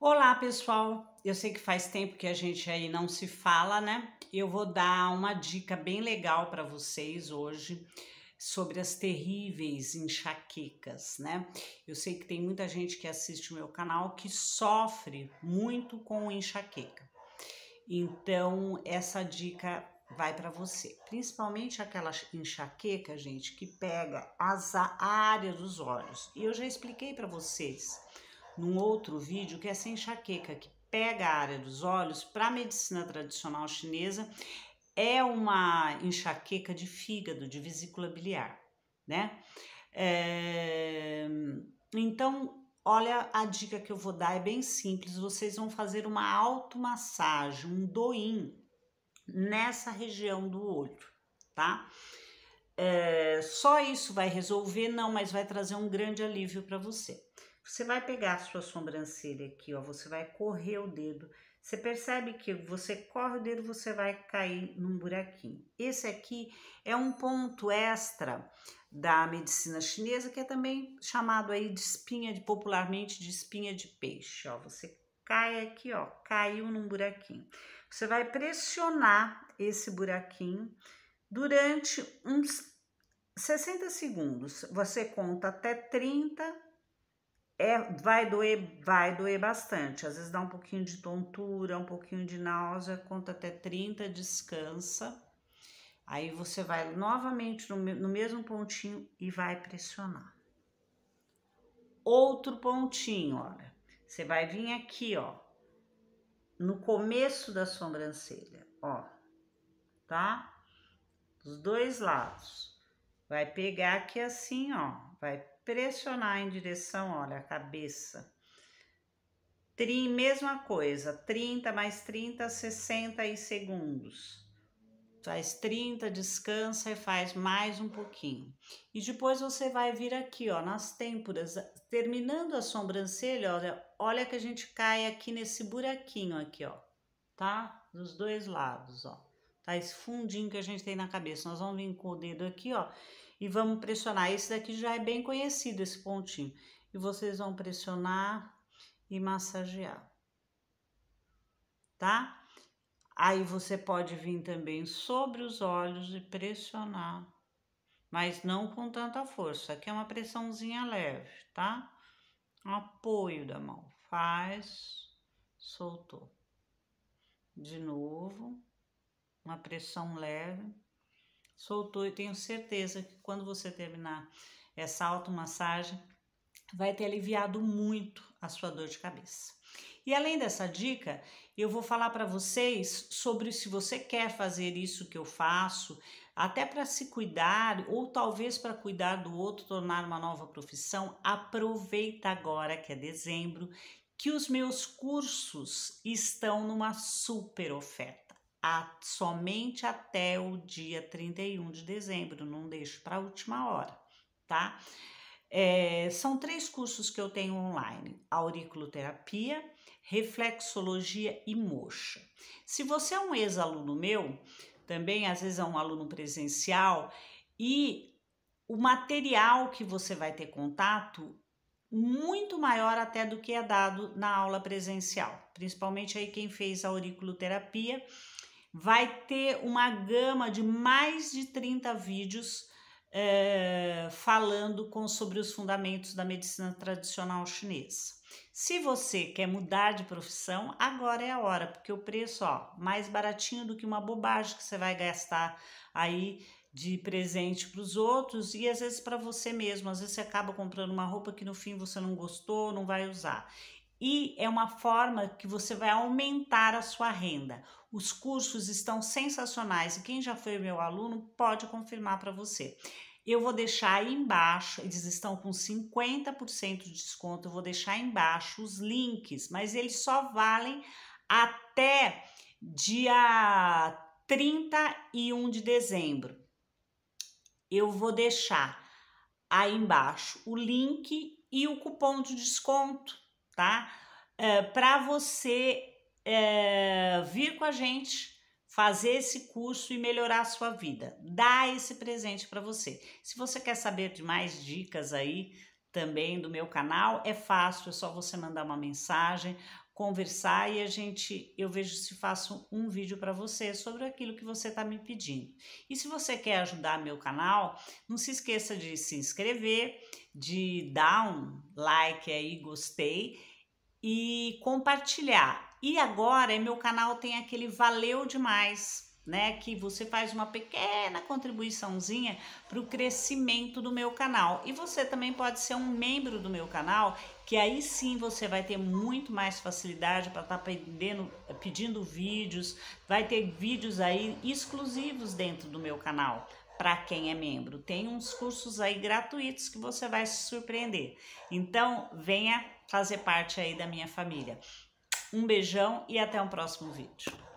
Olá, pessoal. Eu sei que faz tempo que a gente aí não se fala, né? Eu vou dar uma dica bem legal para vocês hoje sobre as terríveis enxaquecas, né? Eu sei que tem muita gente que assiste o meu canal que sofre muito com enxaqueca. Então, essa dica vai para você, principalmente aquela enxaqueca, gente, que pega as áreas dos olhos. E eu já expliquei para vocês num outro vídeo que é essa enxaqueca que pega a área dos olhos para a medicina tradicional chinesa é uma enxaqueca de fígado, de vesícula biliar, né? É, então, olha a dica que eu vou dar, é bem simples. Vocês vão fazer uma automassagem, um doin nessa região do olho, tá? É, só isso vai resolver? Não, mas vai trazer um grande alívio para você. Você vai pegar a sua sobrancelha aqui, ó, você vai correr o dedo. Você percebe que você corre o dedo, você vai cair num buraquinho. Esse aqui é um ponto extra da medicina chinesa, que é também chamado aí de espinha, popularmente de espinha de peixe, ó. Você cai aqui, ó, caiu num buraquinho. Você vai pressionar esse buraquinho durante uns 60 segundos. Você conta até 30 é, vai doer, vai doer bastante. Às vezes dá um pouquinho de tontura, um pouquinho de náusea, conta até 30, descansa. Aí você vai novamente no, no mesmo pontinho e vai pressionar. Outro pontinho, olha. Você vai vir aqui, ó, no começo da sobrancelha, ó, tá? Dos dois lados. Vai pegar aqui assim, ó, vai pressionar em direção, olha, a cabeça. Trim, mesma coisa, 30 mais 30, 60 segundos. Faz 30, descansa e faz mais um pouquinho. E depois você vai vir aqui, ó, nas têmporas, terminando a sobrancelha, olha, olha que a gente cai aqui nesse buraquinho aqui, ó, tá? Dos dois lados, ó. Tá esse fundinho que a gente tem na cabeça. Nós vamos vir com o dedo aqui, ó, e vamos pressionar. Esse daqui já é bem conhecido, esse pontinho. E vocês vão pressionar e massagear, tá? Aí você pode vir também sobre os olhos e pressionar, mas não com tanta força. Aqui é uma pressãozinha leve, tá? apoio da mão. Faz, soltou. De novo, uma pressão leve soltou. e tenho certeza que quando você terminar essa automassagem, vai ter aliviado muito a sua dor de cabeça. E além dessa dica, eu vou falar para vocês sobre se você quer fazer isso que eu faço, até para se cuidar ou talvez para cuidar do outro, tornar uma nova profissão. Aproveita agora que é dezembro, que os meus cursos estão numa super oferta a, somente até o dia 31 de dezembro, não deixo para a última hora, tá? É, são três cursos que eu tenho online: auriculoterapia, reflexologia e moxa. Se você é um ex-aluno meu, também às vezes é um aluno presencial, e o material que você vai ter contato muito maior até do que é dado na aula presencial, principalmente aí quem fez a auriculoterapia vai ter uma gama de mais de 30 vídeos é, falando com, sobre os fundamentos da medicina tradicional chinesa. Se você quer mudar de profissão, agora é a hora, porque o preço, ó, mais baratinho do que uma bobagem que você vai gastar aí de presente para os outros e às vezes para você mesmo. Às vezes você acaba comprando uma roupa que no fim você não gostou, não vai usar e é uma forma que você vai aumentar a sua renda. Os cursos estão sensacionais e quem já foi meu aluno pode confirmar para você. Eu vou deixar aí embaixo, eles estão com 50% de desconto, eu vou deixar embaixo os links, mas eles só valem até dia 31 de dezembro. Eu vou deixar aí embaixo o link e o cupom de desconto tá? É, eh, para você é, vir com a gente fazer esse curso e melhorar a sua vida. Dá esse presente para você. Se você quer saber de mais dicas aí também do meu canal, é fácil, é só você mandar uma mensagem conversar e a gente eu vejo se faço um vídeo para você sobre aquilo que você está me pedindo. E se você quer ajudar meu canal, não se esqueça de se inscrever, de dar um like aí, gostei e compartilhar. E agora meu canal tem aquele valeu demais né? Que você faz uma pequena contribuiçãozinha para o crescimento do meu canal. E você também pode ser um membro do meu canal, que aí sim você vai ter muito mais facilidade para estar tá pedindo, pedindo vídeos, vai ter vídeos aí exclusivos dentro do meu canal para quem é membro. Tem uns cursos aí gratuitos que você vai se surpreender. Então, venha fazer parte aí da minha família. Um beijão e até o um próximo vídeo.